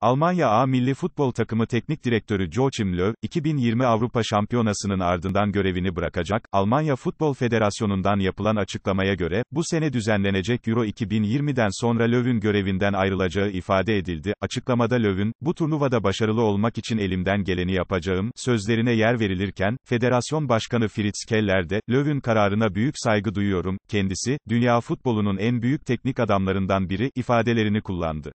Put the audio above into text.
Almanya A milli futbol takımı teknik direktörü Joachim Löw, 2020 Avrupa Şampiyonası'nın ardından görevini bırakacak. Almanya Futbol Federasyonu'ndan yapılan açıklamaya göre, bu sene düzenlenecek Euro 2020'den sonra Löw'ün görevinden ayrılacağı ifade edildi. Açıklamada Löw'ün, bu turnuvada başarılı olmak için elimden geleni yapacağım, sözlerine yer verilirken, Federasyon Başkanı Fritz Keller de, Löw'ün kararına büyük saygı duyuyorum, kendisi, dünya futbolunun en büyük teknik adamlarından biri, ifadelerini kullandı.